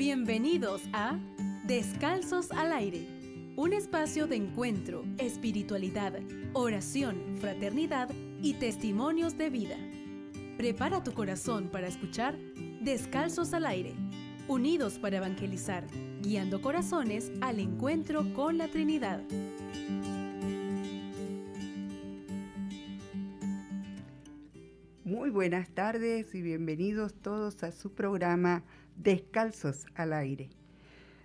Bienvenidos a Descalzos al Aire, un espacio de encuentro, espiritualidad, oración, fraternidad y testimonios de vida. Prepara tu corazón para escuchar Descalzos al Aire, unidos para evangelizar, guiando corazones al encuentro con la Trinidad. Muy buenas tardes y bienvenidos todos a su programa Descalzos al aire.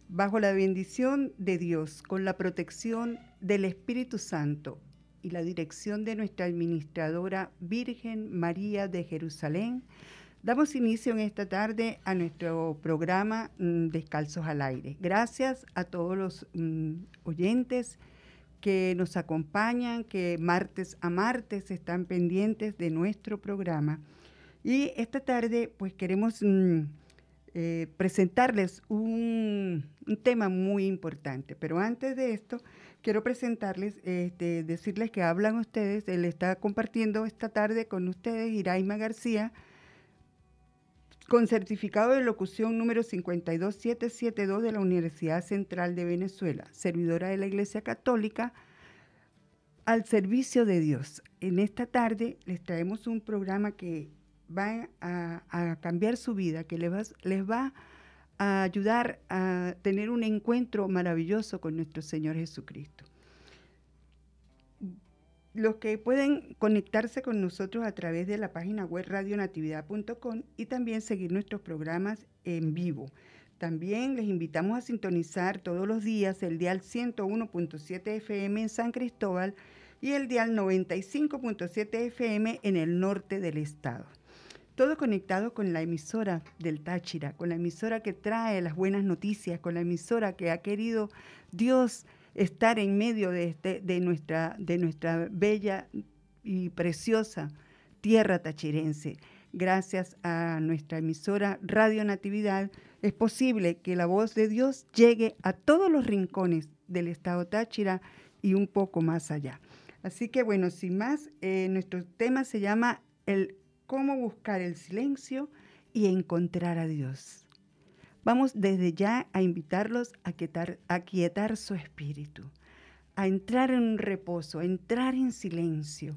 Bajo la bendición de Dios, con la protección del Espíritu Santo y la dirección de nuestra administradora Virgen María de Jerusalén, damos inicio en esta tarde a nuestro programa mm, Descalzos al aire. Gracias a todos los mm, oyentes que nos acompañan, que martes a martes están pendientes de nuestro programa. Y esta tarde, pues queremos mm, eh, presentarles un, tema muy importante. Pero antes de esto, quiero presentarles, este, decirles que hablan ustedes. Él está compartiendo esta tarde con ustedes, Iraima García, con certificado de locución número 52772 de la Universidad Central de Venezuela, servidora de la Iglesia Católica, al servicio de Dios. En esta tarde les traemos un programa que va a, cambiar su vida, que les va a ayudar a tener un encuentro maravilloso con nuestro Señor Jesucristo los que pueden conectarse con nosotros a través de la página web radionatividad.com y también seguir nuestros programas en vivo. También les invitamos a sintonizar todos los días el dial 101.7 FM en San Cristóbal y el dial 95.7 FM en el norte del estado. Todo conectado con la emisora del Táchira, con la emisora que trae las buenas noticias, con la emisora que ha querido Dios estar en medio de, este, de, nuestra, de nuestra bella y preciosa tierra tachirense. Gracias a nuestra emisora Radio Natividad es posible que la voz de Dios llegue a todos los rincones del estado Táchira y un poco más allá. Así que bueno, sin más, eh, nuestro tema se llama el cómo buscar el silencio y encontrar a Dios. Vamos desde ya a invitarlos a quietar, a su espíritu, a entrar en reposo, a entrar en silencio,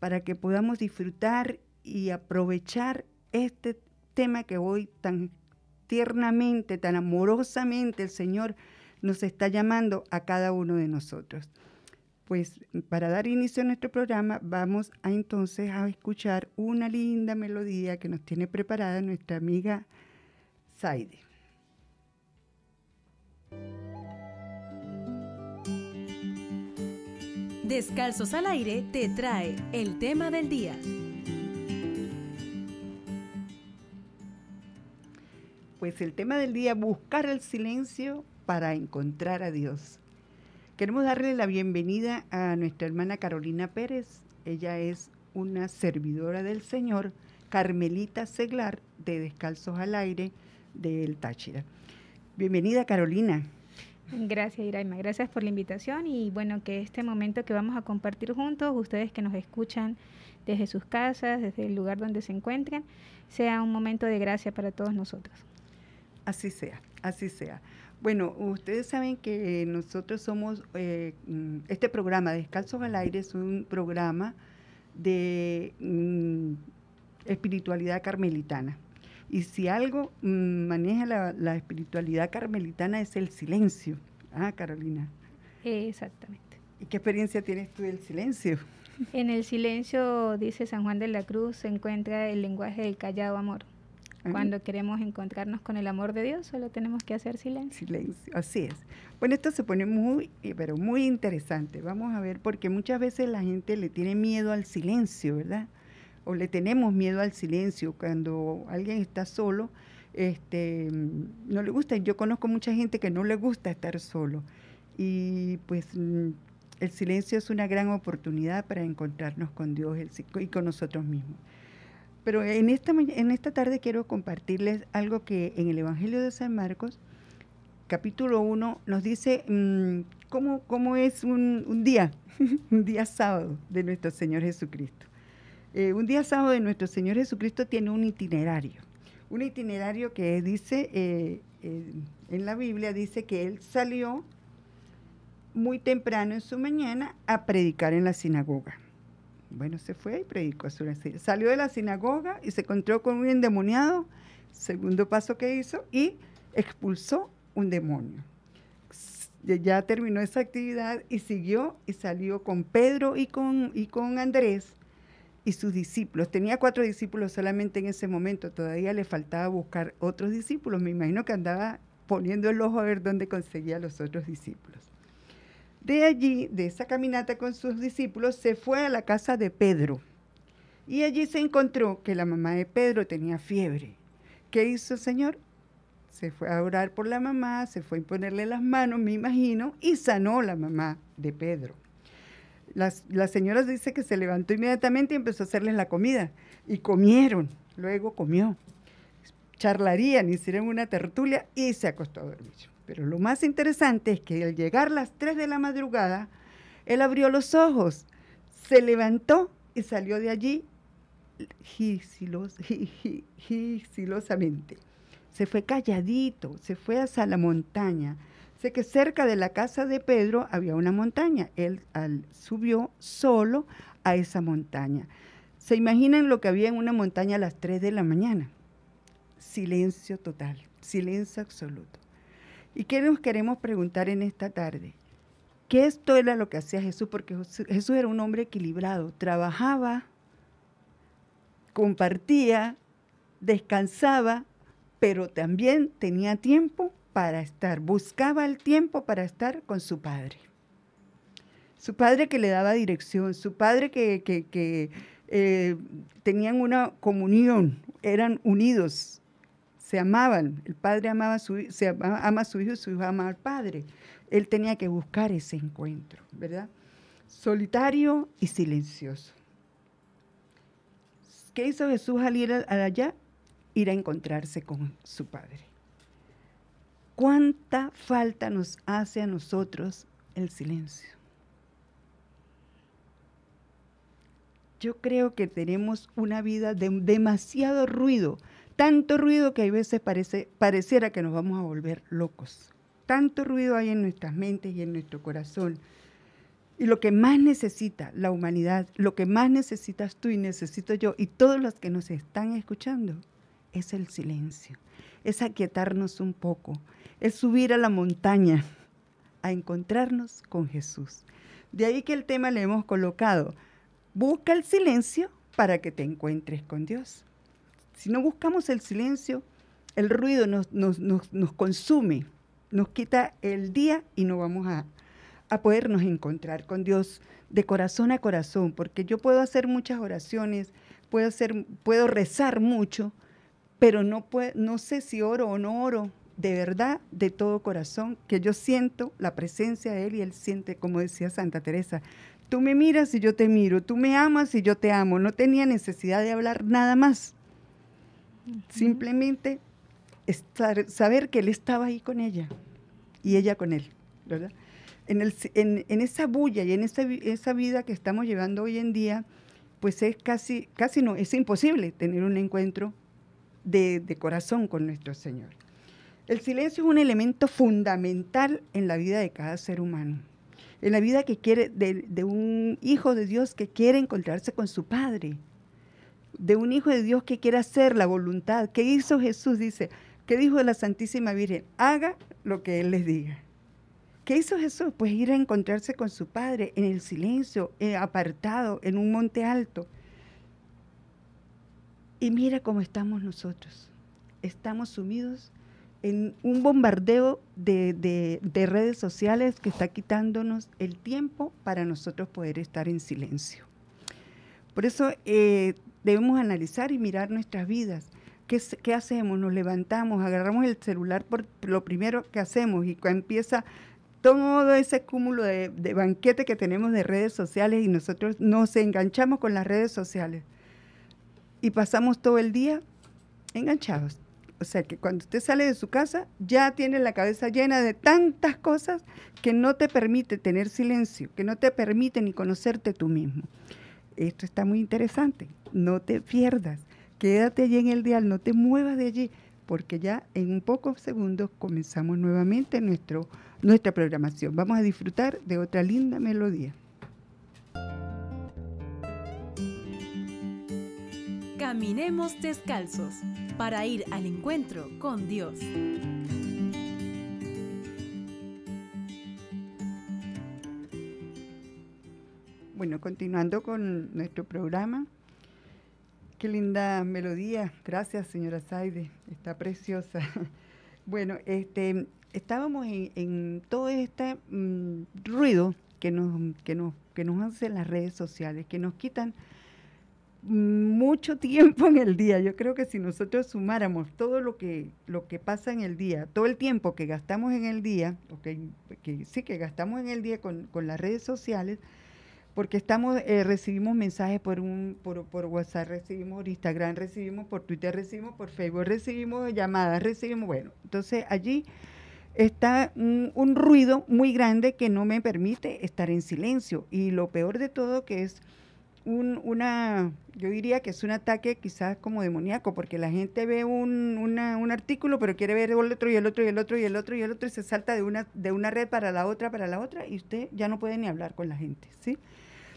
para que podamos disfrutar y aprovechar este tema que hoy tan tiernamente, tan amorosamente el Señor nos está llamando a cada uno de nosotros. Pues para dar inicio a nuestro programa vamos entonces a escuchar una linda melodía que nos tiene preparada nuestra amiga Descalzos al aire te trae el tema del día. Pues el tema del día, buscar el silencio para encontrar a Dios. Queremos darle la bienvenida a nuestra hermana Carolina Pérez. Ella es una servidora del Señor, Carmelita Seglar, de Descalzos al Aire, del Táchira. Bienvenida Carolina. Gracias, Iraima. Gracias por la invitación y bueno, que este momento que vamos a compartir juntos, ustedes que nos escuchan desde sus casas, desde el lugar donde se encuentren, sea un momento de gracia para todos nosotros. Así sea, así sea. Bueno, ustedes saben que eh, nosotros somos, eh, mm, este programa Descalzos al Aire es un programa de mm, espiritualidad carmelitana. Y si algo mm, maneja la, espiritualidad carmelitana es el silencio. Ah, Carolina. Exactamente. ¿Y qué experiencia tienes tú del silencio? En el silencio, dice San Juan de la Cruz, se encuentra el lenguaje del callado amor. Ah. Cuando queremos encontrarnos con el amor de Dios, solo tenemos que hacer silencio. Silencio, así es. Bueno, esto se pone muy, eh, pero muy interesante. Vamos a ver, porque muchas veces la gente le tiene miedo al silencio, ¿verdad? o le tenemos miedo al silencio. Cuando alguien está solo, este, no le gusta. Yo conozco mucha gente que no le gusta estar solo. Y pues mm, el silencio es una gran oportunidad para encontrarnos con Dios y con nosotros mismos. Pero en esta, en esta tarde quiero compartirles algo que en el Evangelio de San Marcos, capítulo 1, nos dice mm, cómo, cómo, es un día, un día sábado de nuestro Señor Jesucristo. Eh, un día sábado de nuestro Señor Jesucristo tiene un itinerario. Un itinerario que dice, eh, eh, en la Biblia dice que él salió muy temprano en su mañana a predicar en la sinagoga. Bueno, se fue y predicó Salió de la sinagoga y se encontró con un endemoniado, segundo paso que hizo, y expulsó un demonio. Ya terminó esa actividad y siguió y salió con Pedro y con, y con Andrés y sus discípulos. Tenía cuatro discípulos solamente en ese momento, todavía le faltaba buscar otros discípulos. Me imagino que andaba poniendo el ojo a ver dónde conseguía los otros discípulos. De allí, de esa caminata con sus discípulos, se fue a la casa de Pedro. Y allí se encontró que la mamá de Pedro tenía fiebre. ¿Qué hizo el Señor? Se fue a orar por la mamá, se fue a ponerle las manos, me imagino, y sanó la mamá de Pedro. Las, las señoras dice que se levantó inmediatamente y empezó a hacerles la comida. Y comieron, luego comió. Charlarían, hicieron una tertulia y se acostó a dormir. Pero lo más interesante es que al llegar las 3 de la madrugada, él abrió los ojos, se levantó y salió de allí Se fue calladito, se fue hasta la montaña, Sé que cerca de la casa de Pedro había una montaña. Él al, subió solo a esa montaña. ¿Se imaginan lo que había en una montaña a las 3 de la mañana? Silencio total, silencio absoluto. ¿Y qué nos queremos preguntar en esta tarde? ¿Qué esto era lo que hacía Jesús, porque Jesús era un hombre equilibrado, trabajaba, compartía, descansaba, pero también tenía tiempo para estar, buscaba el tiempo para estar con su padre. Su padre que le daba dirección, su padre que, eh, tenían una comunión, eran unidos, se amaban. El padre amaba a su, ama, a su hijo, su hijo ama al padre. Él tenía que buscar ese encuentro, ¿verdad? Solitario y silencioso. ¿Qué hizo Jesús al ir allá? Ir a encontrarse con su padre cuánta falta nos hace a nosotros el silencio. Yo creo que tenemos una vida de demasiado ruido, tanto ruido que a veces parece, pareciera que nos vamos a volver locos. Tanto ruido hay en nuestras mentes y en nuestro corazón. Y lo que más necesita la humanidad, lo que más necesitas tú y necesito yo y todos los que nos están escuchando, es el silencio es aquietarnos un poco, es subir a la montaña a encontrarnos con Jesús. De ahí que el tema le hemos colocado, busca el silencio para que te encuentres con Dios. Si no buscamos el silencio, el ruido nos, consume, nos quita el día y no vamos a, a podernos encontrar con Dios de corazón a corazón, porque yo puedo hacer muchas oraciones, puedo, hacer, puedo rezar mucho, pero no, no sé si oro o no oro de verdad, de todo corazón, que yo siento la presencia de Él y Él siente, como decía Santa Teresa, tú me miras y yo te miro, tú me amas y yo te amo. No tenía necesidad de hablar nada más. Simplemente saber que Él estaba ahí con ella y ella con Él, ¿verdad? En, esa bulla y en esa, vida que estamos llevando hoy en día, pues es casi, casi no, es imposible tener un encuentro de, corazón con nuestro Señor. El silencio es un elemento fundamental en la vida de cada ser humano, en la vida que quiere de, un hijo de Dios que quiere encontrarse con su Padre, de un hijo de Dios que quiere hacer la voluntad. ¿Qué hizo Jesús? Dice, ¿qué dijo la Santísima Virgen? Haga lo que Él les diga. ¿Qué hizo Jesús? Pues ir a encontrarse con su Padre en el silencio, eh, apartado, en un monte alto. Y mira cómo estamos nosotros. Estamos sumidos en un bombardeo de, redes sociales que está quitándonos el tiempo para nosotros poder estar en silencio. Por eso eh, debemos analizar y mirar nuestras vidas. ¿Qué, hacemos? Nos levantamos, agarramos el celular por lo primero que hacemos y empieza todo ese cúmulo de banquete que tenemos de redes sociales y nosotros nos enganchamos con las redes sociales y pasamos todo el día enganchados. O sea que cuando usted sale de su casa ya tiene la cabeza llena de tantas cosas que no te permite tener silencio, que no te permite ni conocerte tú mismo. Esto está muy interesante. No te pierdas. Quédate allí en el dial, no te muevas de allí, porque ya en un pocos segundos comenzamos nuevamente nuestro, nuestra programación. Vamos a disfrutar de otra linda melodía. Caminemos descalzos para ir al encuentro con Dios. Bueno, continuando con nuestro programa, qué linda melodía. Gracias, señora Saide, está preciosa. Bueno, este, estábamos en, todo este mm, ruido que que, nos, que nos hacen las redes sociales, que nos quitan mucho tiempo en el día. Yo creo que si nosotros sumáramos todo lo que, lo que pasa en el día, todo el tiempo que gastamos en el día, que sí que gastamos en el día con, las redes sociales, porque estamos, eh, recibimos mensajes por un, por, por WhatsApp, recibimos por Instagram, recibimos por Twitter, recibimos por Facebook, recibimos llamadas, recibimos, bueno, entonces allí está un ruido muy grande que no me permite estar en silencio. Y lo peor de todo que es una, yo diría que es un ataque quizás como demoníaco, porque la gente ve un, un artículo, pero quiere ver el otro y el otro y el otro y el otro y el otro y se salta de una, de una red para la otra, para la otra, y usted ya no puede ni hablar con la gente, ¿sí?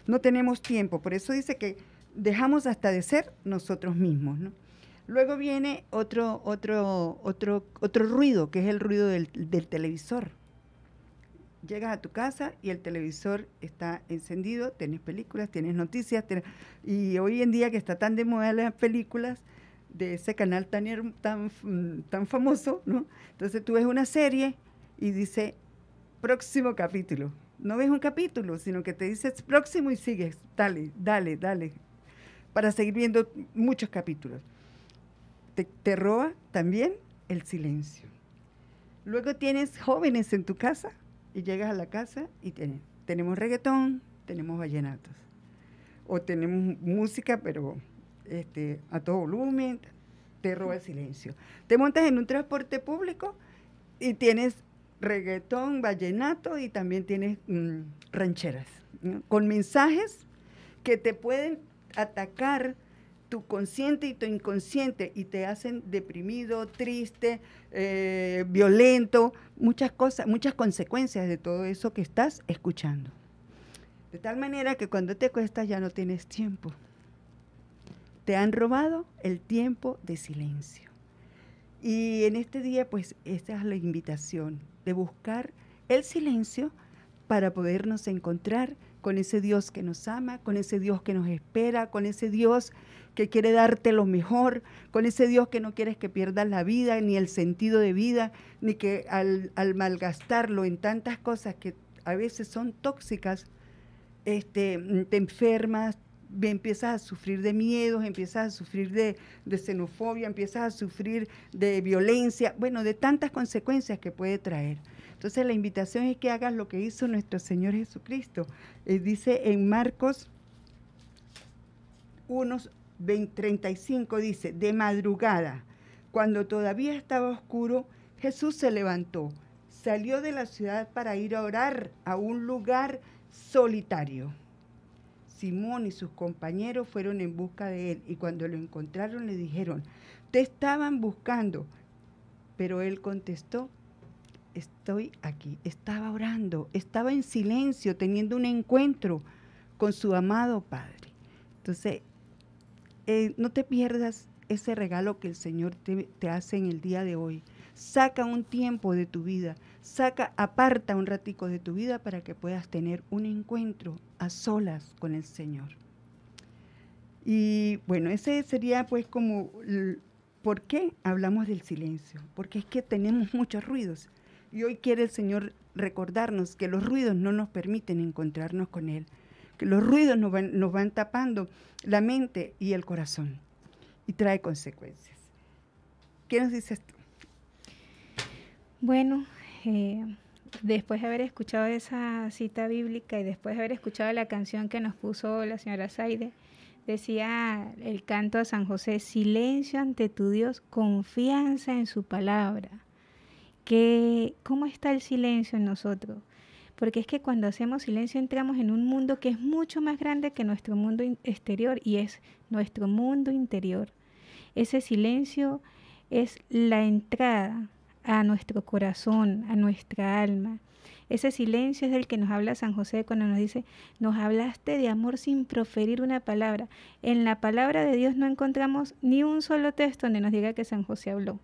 No tenemos tiempo, por eso dice que dejamos hasta de ser nosotros mismos, ¿no? Luego viene otro, otro, otro, otro ruido, que es el ruido del televisor llegas a tu casa y el televisor está encendido, tienes películas, tienes noticias, y hoy en día que está tan de moda las películas de ese canal tan, tan, mm, tan famoso, ¿no? Entonces tú ves una serie y dice, próximo capítulo. No ves un capítulo, sino que te dices próximo y sigues, dale, dale, dale, para seguir viendo muchos capítulos. te roba también el silencio. Luego tienes jóvenes en tu casa y llegas a la casa y tenemos reggaetón, tenemos vallenatos. O tenemos música, pero este, a todo volumen, te roba el silencio. Te montas en un transporte público y tienes reggaetón, vallenato y también tienes mm, rancheras, con mensajes que te pueden atacar tu consciente y tu inconsciente y te hacen deprimido, triste, eh, violento, muchas cosas, muchas consecuencias de todo eso que estás escuchando. De tal manera que cuando te cuestas ya no tienes tiempo. Te han robado el tiempo de silencio. Y en este día, pues, esta es la invitación de buscar el silencio para podernos encontrar con ese Dios que nos ama, con ese Dios que nos espera, con ese Dios que quiere darte lo mejor, con ese Dios que no quieres que pierdas la vida, ni el sentido de vida, ni que al, malgastarlo en tantas cosas que a veces son tóxicas, este, te enfermas, empiezas a sufrir de miedos, empiezas a sufrir de, xenofobia, empiezas a sufrir de violencia, bueno, de tantas consecuencias que puede traer. Entonces la invitación es que hagas lo que hizo nuestro Señor Jesucristo. Eh, dice en Marcos 1, 35 dice, de madrugada, cuando todavía estaba oscuro, Jesús se levantó, salió de la ciudad para ir a orar a un lugar solitario. Simón y sus compañeros fueron en busca de él y cuando lo encontraron le dijeron, te estaban buscando. Pero él contestó, estoy aquí, estaba orando, estaba en silencio, teniendo un encuentro con su amado Padre. Entonces, eh, no te pierdas ese regalo que el Señor te, te, hace en el día de hoy. Saca un tiempo de tu vida, saca, aparta un ratico de tu vida para que puedas tener un encuentro a solas con el Señor. Y bueno, ese sería pues como, ¿por qué hablamos del silencio? Porque es que tenemos muchos ruidos. Y hoy quiere el Señor recordarnos que los ruidos no nos permiten encontrarnos con Él los ruidos nos van, nos van tapando la mente y el corazón y trae consecuencias. ¿Qué nos dices tú? Bueno, eh, después de haber escuchado esa cita bíblica y después de haber escuchado la canción que nos puso la señora Saide, decía el canto a San José, silencio ante tu Dios, confianza en su palabra. Que, ¿Cómo está el silencio en nosotros? porque es que cuando hacemos silencio entramos en un mundo que es mucho más grande que nuestro mundo exterior y es nuestro mundo interior. Ese silencio es la entrada a nuestro corazón, a nuestra alma. Ese silencio es el que nos habla San José cuando nos dice, nos hablaste de amor sin proferir una palabra. En la palabra de Dios no encontramos ni un solo texto donde nos diga que San José habló.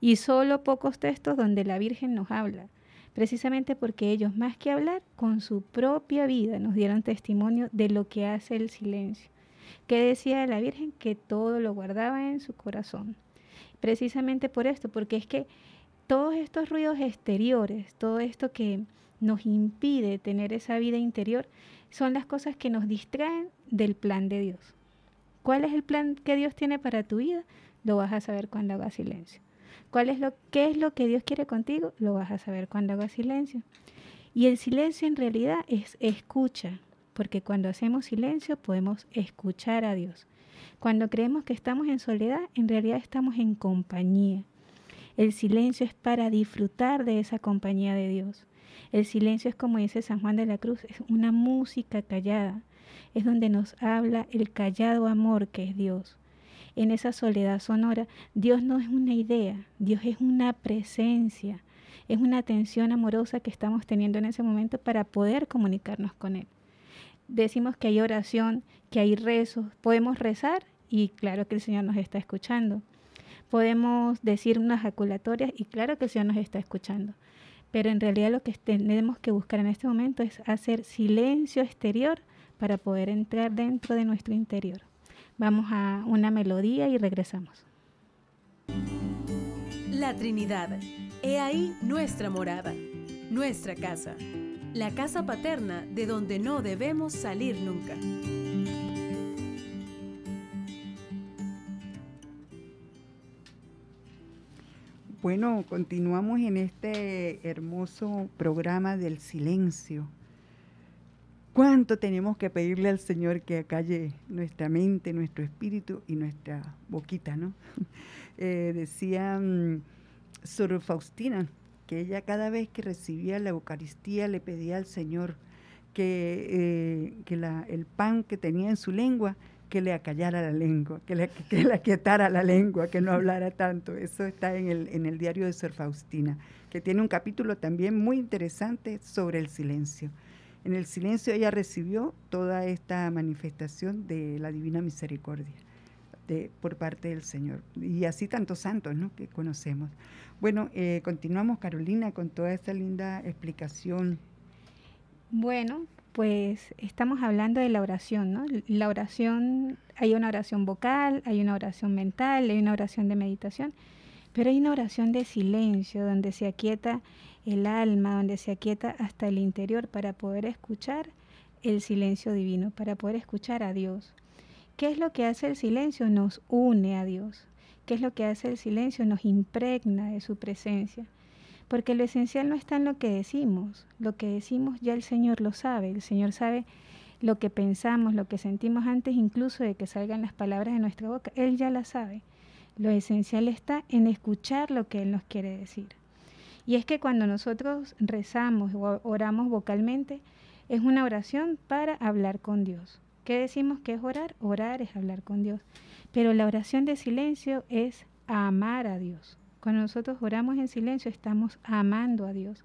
Y solo pocos textos donde la Virgen nos habla precisamente porque ellos, más que hablar, con su propia vida nos dieron testimonio de lo que hace el silencio. ¿Qué decía la Virgen? Que todo lo guardaba en su corazón. Precisamente por esto, porque es que todos estos ruidos exteriores, todo esto que nos impide tener esa vida interior, son las cosas que nos distraen del plan de Dios. ¿Cuál es el plan que Dios tiene para tu vida? Lo vas a saber cuando hagas silencio es lo, ¿Qué es lo que Dios quiere contigo? Lo vas a saber cuando haga silencio. Y el silencio en realidad es escucha, porque cuando hacemos silencio podemos escuchar a Dios. Cuando creemos que estamos en soledad, en realidad estamos en compañía. El silencio es para disfrutar de esa compañía de Dios. El silencio es como dice San Juan de la Cruz, es una música callada. Es donde nos habla el callado amor que es Dios en esa soledad sonora. Dios no es una idea, Dios es una presencia, es una atención amorosa que estamos teniendo en ese momento para poder comunicarnos con Él. Decimos que hay oración, que hay rezos, podemos rezar y claro que el Señor nos está escuchando. Podemos decir unas jaculatorias y claro que el Señor nos está escuchando. Pero en realidad lo que tenemos que buscar en este momento es hacer silencio exterior para poder entrar dentro de nuestro interior. Vamos a una melodía y regresamos. La Trinidad. He ahí nuestra morada, nuestra casa, la casa paterna de donde no debemos salir nunca. Bueno, continuamos en este hermoso programa del silencio ¿Cuánto tenemos que pedirle al Señor que acalle nuestra mente, nuestro espíritu y nuestra boquita, no? Eh, decía mm, Sor Faustina que ella cada vez que recibía la Eucaristía le pedía al Señor que, eh, que el pan que tenía en su lengua que le acallara la lengua, que le, que la lengua, que no hablara tanto. Eso está en el diario de Sor Faustina, que tiene un capítulo también muy interesante sobre el silencio. En el silencio ella recibió toda esta manifestación de la divina misericordia por parte del Señor. Y así tantos santos ¿no? que conocemos. Bueno, eh, continuamos Carolina con toda esta linda explicación. Bueno, pues estamos hablando de la oración, ¿no? La oración, hay una oración vocal, hay una oración mental, hay una oración de meditación, pero hay una oración de silencio donde se aquieta el alma, donde se aquieta hasta el interior para poder escuchar el silencio divino, para poder escuchar a Dios. ¿Qué es lo que hace el silencio? Nos une a Dios. ¿Qué es lo que hace el silencio? Nos impregna de su presencia. Porque lo esencial no está en lo que decimos. Lo que decimos ya el Señor lo sabe. El Señor sabe lo que pensamos, lo que sentimos antes incluso de que salgan las palabras de nuestra boca. Él ya las sabe. Lo esencial está en escuchar lo que Él nos quiere decir. Y es que cuando nosotros rezamos o oramos vocalmente, es una oración para hablar con Dios. ¿Qué decimos que es orar? Orar es hablar con Dios. Pero la oración de silencio es amar a Dios. Cuando nosotros oramos en silencio estamos amando a Dios.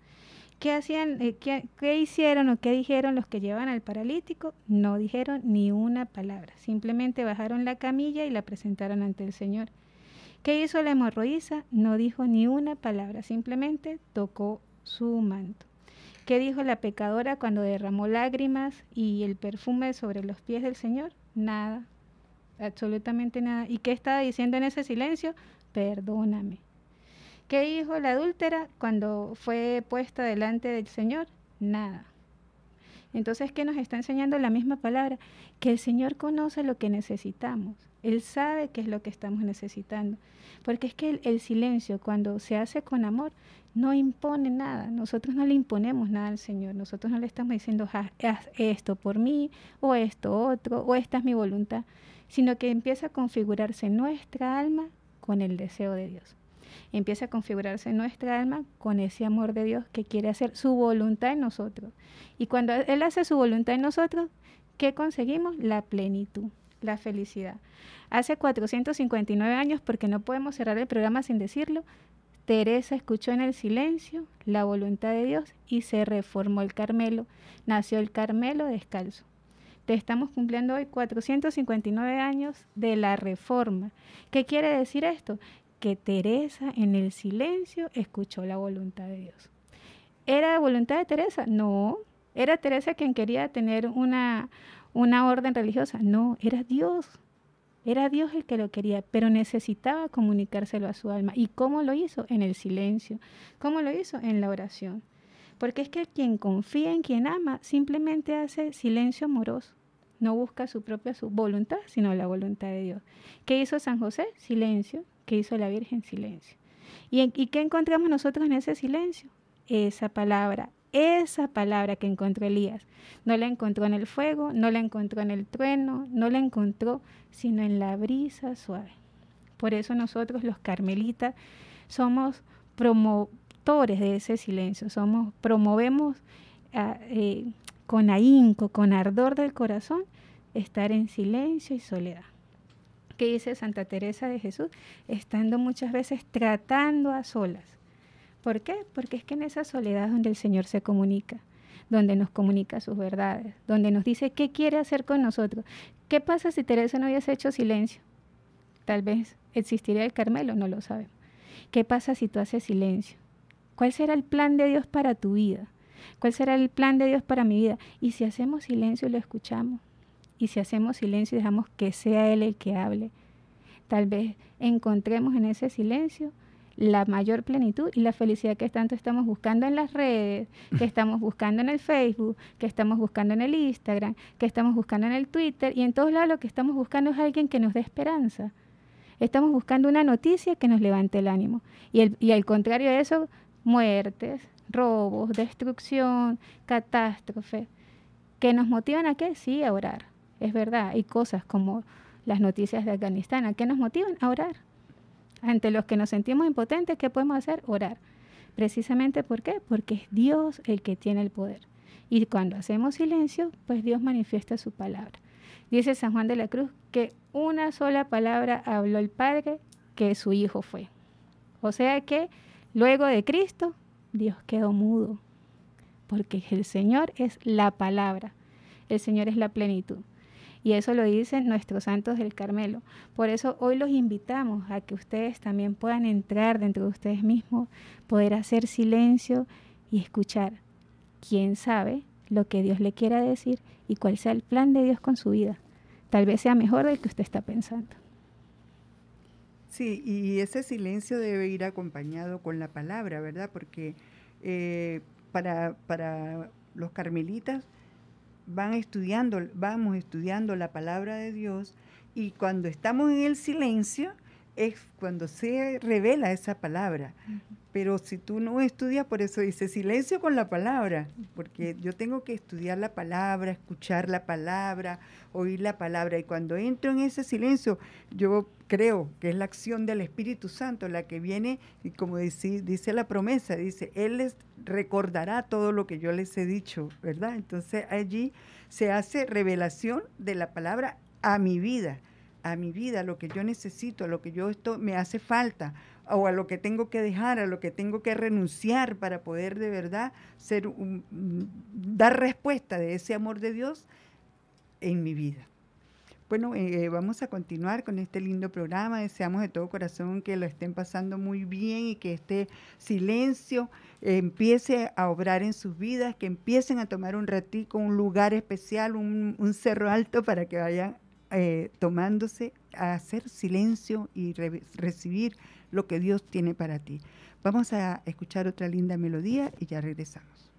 ¿Qué, hacían, eh, hicieron o qué dijeron los que llevan al paralítico? No dijeron ni una palabra. Simplemente bajaron la camilla y la presentaron ante el Señor. ¿Qué hizo la hemorroísa? No dijo ni una palabra, simplemente tocó su manto. ¿Qué dijo la pecadora cuando derramó lágrimas y el perfume sobre los pies del Señor? Nada, absolutamente nada. ¿Y qué estaba diciendo en ese silencio? Perdóname. ¿Qué dijo la adúltera cuando fue puesta delante del Señor? Nada. Entonces, ¿qué nos está enseñando la misma palabra? Que el Señor conoce lo que necesitamos él sabe qué es lo que estamos necesitando. Porque es que el, silencio, cuando se hace con amor, no impone nada. Nosotros no le imponemos nada al Señor. Nosotros no le estamos diciendo, haz esto por mí, o esto otro, o esta es mi voluntad. Sino que empieza a configurarse nuestra alma con el deseo de Dios. Empieza a configurarse nuestra alma con ese amor de Dios que quiere hacer su voluntad en nosotros. Y cuando Él hace su voluntad en nosotros, ¿qué conseguimos? La plenitud la felicidad. Hace 459 años, porque no podemos cerrar el programa sin decirlo, Teresa escuchó en el silencio la voluntad de Dios y se reformó el Carmelo. Nació el Carmelo descalzo. Te estamos cumpliendo hoy 459 años de la reforma. ¿Qué quiere decir esto? Que Teresa en el silencio escuchó la voluntad de Dios. ¿Era voluntad de Teresa? No. Era Teresa quien quería tener una, una orden religiosa, no, era Dios. Era Dios el que lo quería, pero necesitaba comunicárselo a su alma. ¿Y cómo lo hizo? En el silencio. ¿Cómo lo hizo? En la oración. Porque es que quien confía en quien ama simplemente hace silencio amoroso. No busca su propia su voluntad, sino la voluntad de Dios. ¿Qué hizo San José? Silencio. ¿Qué hizo la Virgen? Silencio. ¿Y, en, y qué encontramos nosotros en ese silencio? Esa palabra, esa palabra que encontró Elías. No la encontró en el fuego, no la encontró en el trueno, no la encontró, sino en la brisa suave. Por eso nosotros los carmelitas somos promotores de ese silencio, somos, promovemos ah, eh, con ahínco, con ardor del corazón, estar en silencio y soledad. ¿Qué dice Santa Teresa de Jesús? Estando muchas veces tratando a solas ¿Por qué? Porque es que en esa soledad donde el Señor se comunica, donde nos comunica sus verdades, donde nos dice qué quiere hacer con nosotros. ¿Qué pasa si Teresa no hubiese hecho silencio? Tal vez existiría el Carmelo, no lo sabemos. ¿Qué pasa si tú haces silencio? ¿Cuál será el plan de Dios para tu vida? ¿Cuál será el plan de Dios para mi vida? Y si hacemos silencio y lo escuchamos, y si hacemos silencio y dejamos que sea Él el que hable, tal vez encontremos en ese silencio la mayor plenitud y la felicidad que tanto estamos buscando en las redes, que estamos buscando en el Facebook, que estamos buscando en el Instagram, que estamos buscando en el Twitter y en todos lados lo que estamos buscando es alguien que nos dé esperanza. Estamos buscando una noticia que nos levante el ánimo. Y, el, y al contrario de eso, muertes, robos, destrucción, catástrofe, que nos motivan a qué? Sí, a orar. Es verdad, hay cosas como las noticias de Afganistán, ¿a qué nos motivan? A orar ante los que nos sentimos impotentes, ¿qué podemos hacer? Orar. Precisamente ¿por qué? Porque es Dios el que tiene el poder. Y cuando hacemos silencio, pues Dios manifiesta su palabra. Dice San Juan de la Cruz que una sola palabra habló el Padre que su Hijo fue. O sea que luego de Cristo, Dios quedó mudo, porque el Señor es la palabra, el Señor es la plenitud. Y eso lo dicen nuestros santos del Carmelo. Por eso hoy los invitamos a que ustedes también puedan entrar dentro de ustedes mismos, poder hacer silencio y escuchar. ¿Quién sabe lo que Dios le quiera decir y cuál sea el plan de Dios con su vida? Tal vez sea mejor del que usted está pensando. Sí, y ese silencio debe ir acompañado con la palabra, ¿verdad? Porque eh, para, para los carmelitas, van estudiando, vamos estudiando la palabra de Dios y cuando estamos en el silencio, es cuando se revela esa palabra. Pero si tú no estudias, por eso dice silencio con la palabra, porque yo tengo que estudiar la palabra, escuchar la palabra, oír la palabra. Y cuando entro en ese silencio, yo creo que es la acción del Espíritu Santo la que viene, y como dice, dice la promesa, dice, Él les recordará todo lo que yo les he dicho, ¿verdad? Entonces allí se hace revelación de la palabra a mi vida a mi vida, a lo que yo necesito, a lo que yo esto me hace falta, o a lo que tengo que dejar, a lo que tengo que renunciar para poder de verdad ser mm, dar respuesta de ese amor de Dios en mi vida. Bueno, eh, vamos a continuar con este lindo programa. Deseamos de todo corazón que lo estén pasando muy bien y que este silencio eh, empiece a obrar en sus vidas, que empiecen a tomar un ratico, un lugar especial, un, un cerro alto para que vayan eh, tomándose a hacer silencio y recibir lo que Dios tiene para ti. Vamos a escuchar otra linda melodía y ya regresamos.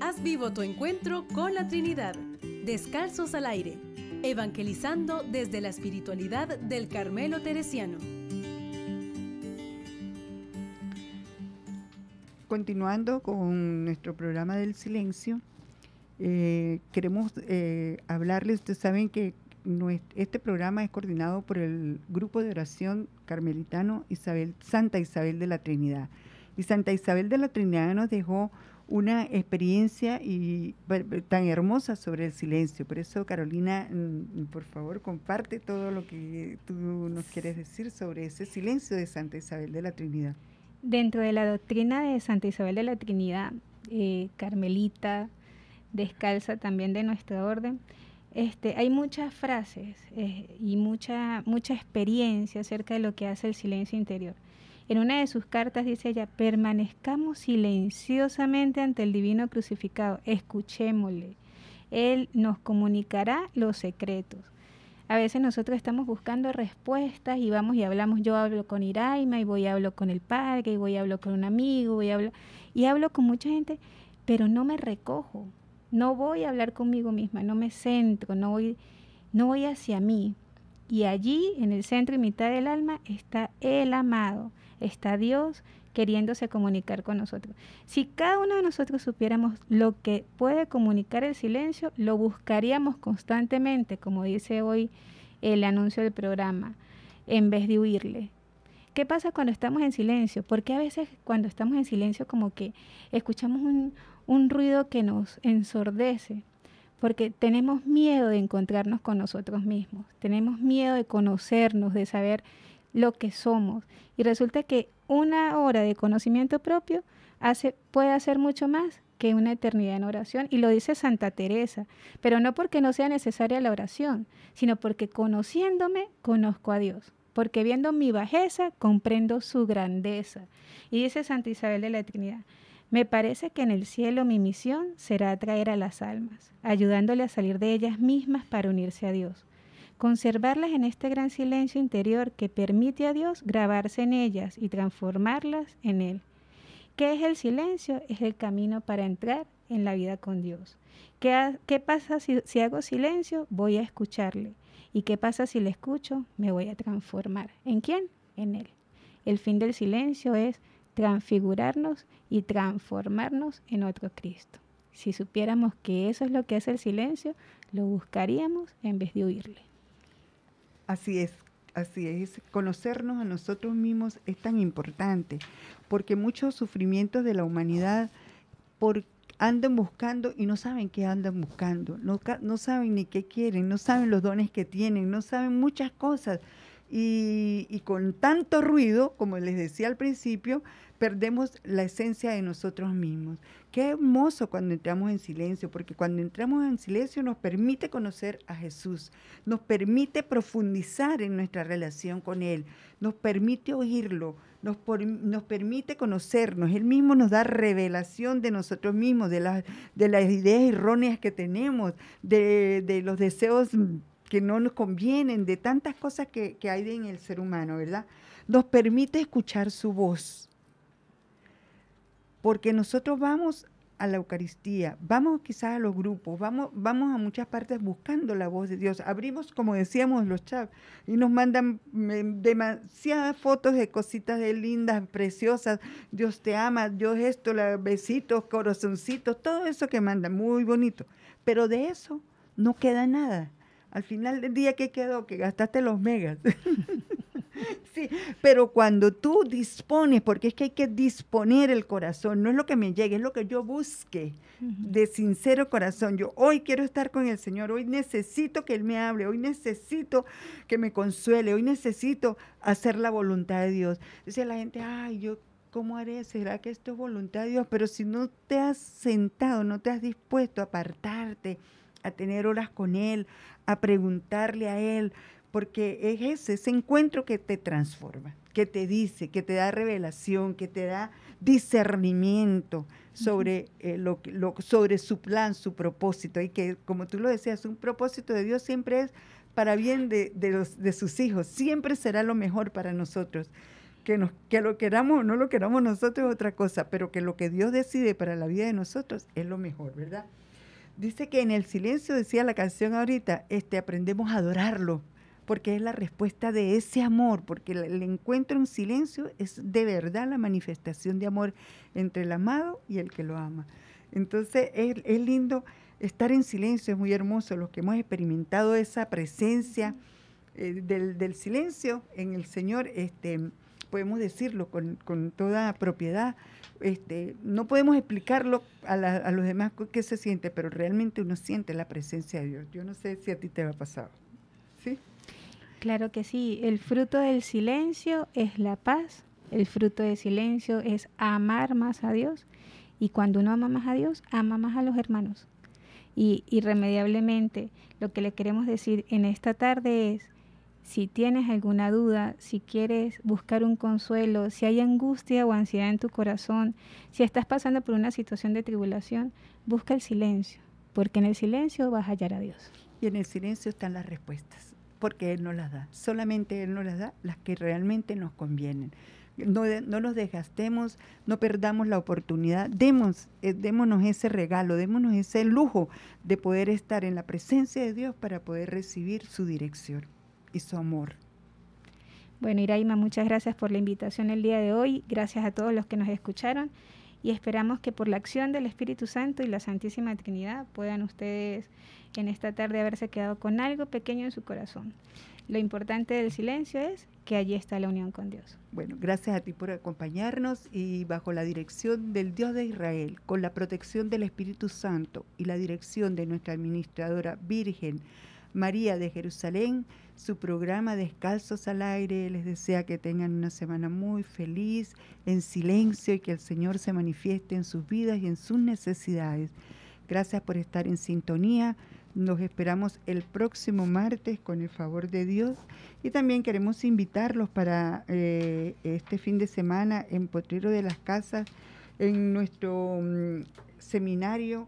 Haz vivo tu encuentro con la Trinidad. Descalzos al aire. Evangelizando desde la espiritualidad del Carmelo Teresiano. Continuando con nuestro programa del silencio, eh, queremos eh, hablarles, ustedes saben que este programa es coordinado por el grupo de oración carmelitano Isabel, Santa Isabel de la Trinidad. Y Santa Isabel de la Trinidad nos dejó una experiencia tan hermosa sobre el silencio. Por eso, Carolina, mm, por favor, comparte todo lo que tú nos quieres decir sobre ese silencio de Santa Isabel de la Trinidad. Dentro de la doctrina de Santa Isabel de la Trinidad, eh, Carmelita, descalza también de nuestra orden. Este, hay muchas frases eh, y mucha, mucha experiencia acerca de lo que hace el silencio interior. En una de sus cartas dice ella, permanezcamos silenciosamente ante el divino crucificado, escuchémosle. Él nos comunicará los secretos. A veces nosotros estamos buscando respuestas y vamos y hablamos, yo hablo con Iraima y voy a hablo con el padre y voy a hablo con un amigo voy hablo, y hablo con mucha gente, pero no me recojo, no voy a hablar conmigo misma, no me centro, no voy, no voy hacia mí. Y allí, en el centro y mitad del alma, está el amado, está Dios queriéndose comunicar con nosotros. Si cada uno de nosotros supiéramos lo que puede comunicar el silencio, lo buscaríamos constantemente, como dice hoy el anuncio del programa, en vez de huirle. ¿Qué pasa cuando estamos en silencio? Porque a veces cuando estamos en silencio como que escuchamos un, un ruido que nos ensordece, porque tenemos miedo de encontrarnos con nosotros mismos, tenemos miedo de conocernos, de saber lo que somos. Y resulta que una hora de conocimiento propio hace, puede hacer mucho más que una eternidad en oración. Y lo dice Santa Teresa, pero no porque no sea necesaria la oración, sino porque conociéndome, conozco a Dios. Porque viendo mi bajeza, comprendo su grandeza. Y dice Santa Isabel de la Trinidad, me parece que en el cielo mi misión será atraer a las almas, ayudándole a salir de ellas mismas para unirse a Dios. Conservarlas en este gran silencio interior que permite a Dios grabarse en ellas y transformarlas en Él. ¿Qué es el silencio? Es el camino para entrar en la vida con Dios. ¿Qué, pasa si, si hago silencio? Voy a escucharle. ¿Y qué pasa si le escucho? Me voy a transformar. ¿En quién? En Él. El fin del silencio es transfigurarnos y transformarnos en otro Cristo. Si supiéramos que eso es lo que hace el silencio, lo buscaríamos en vez de huirle. Así es, así es. Conocernos a nosotros mismos es tan importante, porque muchos sufrimientos de la humanidad por, andan buscando y no saben qué andan buscando, no saben ni qué quieren, no saben los dones que tienen, no saben muchas cosas y, con tanto ruido, como les decía al principio, perdemos la esencia de nosotros mismos. Qué hermoso cuando entramos en silencio, porque cuando entramos en silencio nos permite conocer a Jesús, nos permite profundizar en nuestra relación con Él, nos permite oírlo, nos, nos permite conocernos. Él mismo nos da revelación de nosotros mismos, de, las de las ideas erróneas que tenemos, de, de los deseos que no nos convienen, de tantas cosas que, hay en el ser humano, ¿verdad? Nos permite escuchar su voz. Porque nosotros vamos a la Eucaristía, vamos quizás a los grupos, vamos, vamos a muchas partes buscando la voz de Dios. Abrimos, como decíamos, los chats y nos mandan demasiadas fotos de cositas lindas, preciosas. Dios te ama, Dios esto, besitos, corazoncitos, todo eso que manda, muy bonito. Pero de eso no queda nada. Al final del día, ¿qué quedó? Que gastaste los megas. sí, pero cuando tú dispones, porque es que hay que disponer el corazón, no es lo que me llegue, es lo que yo busque de sincero corazón. Yo hoy quiero estar con el Señor, hoy necesito que Él me hable, hoy necesito que me consuele, hoy necesito hacer la voluntad de Dios. Dice la gente, ay, yo ¿cómo haré? ¿Será que esto es voluntad de Dios? Pero si no te has sentado, no te has dispuesto a apartarte, a tener horas con Él, a preguntarle a Él, porque es ese, encuentro que te transforma, que te dice, que te da revelación, que te da discernimiento sobre, eh, lo, sobre su plan, su propósito, y que como tú lo decías, un propósito de Dios siempre es para bien de, los, de sus hijos, siempre será lo mejor para nosotros. Que, nos, que lo queramos o no lo queramos nosotros es otra cosa, pero que lo que Dios decide para la vida de nosotros es lo mejor, ¿verdad? Dice que en el silencio, decía la canción ahorita, este, aprendemos a adorarlo, porque es la respuesta de ese amor, porque el encuentro en silencio es de verdad la manifestación de amor entre el amado y el que lo ama. Entonces es, lindo estar en silencio, es muy hermoso, los que hemos experimentado esa presencia eh, del, silencio en el Señor, este, podemos decirlo con, toda propiedad. Este, no podemos explicarlo a, los demás qué se siente, pero realmente uno siente la presencia de Dios. Yo no sé si a ti te ha pasado ¿Sí? Claro que sí. El fruto del silencio es la paz. El fruto del silencio es amar más a Dios. Y cuando uno ama más a Dios, ama más a los hermanos. Y irremediablemente, lo que le queremos decir en esta tarde es si tienes alguna duda, si quieres buscar un consuelo, si hay angustia o ansiedad en tu corazón, si estás pasando por una situación de tribulación, busca el silencio, porque en el silencio vas a hallar a Dios. Y en el silencio están las respuestas, porque Él no las da. Solamente Él no las da las que realmente nos convienen. No, no nos desgastemos, no perdamos la oportunidad, Demos, eh, démonos ese regalo, démonos ese lujo de poder estar en la presencia de Dios para poder recibir su dirección y su amor. Bueno, Iraima, muchas gracias por la invitación el día de hoy. Gracias a todos los que nos escucharon y esperamos que por la acción del Espíritu Santo y la Santísima Trinidad puedan ustedes en esta tarde haberse quedado con algo pequeño en su corazón. Lo importante del silencio es que allí está la unión con Dios. Bueno, gracias a ti por acompañarnos y bajo la dirección del Dios de Israel, con la protección del Espíritu Santo y la dirección de nuestra administradora Virgen María de Jerusalén, su programa Descalzos al Aire. Les desea que tengan una semana muy feliz, en silencio y que el Señor se manifieste en sus vidas y en sus necesidades. Gracias por estar en sintonía. Nos esperamos el próximo martes con el favor de Dios. Y también queremos invitarlos para eh, este fin de semana en Potrero de las Casas, en nuestro mm, seminario.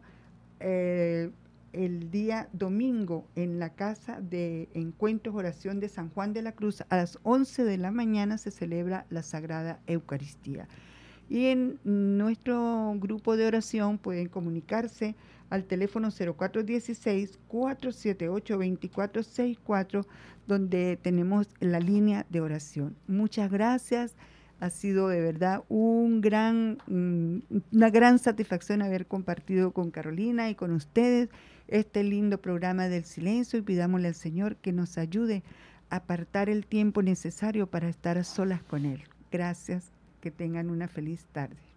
Eh, el día domingo en la Casa de Encuentros Oración de San Juan de la Cruz. A las 11 de la mañana se celebra la Sagrada Eucaristía. Y en nuestro grupo de oración pueden comunicarse al teléfono 0416-478-2464, donde tenemos la línea de oración. Muchas gracias. Ha sido de verdad un gran, mm, una gran satisfacción haber compartido con Carolina y con ustedes este lindo programa del silencio y pidámosle al Señor que nos ayude a apartar el tiempo necesario para estar solas con Él. Gracias, que tengan una feliz tarde.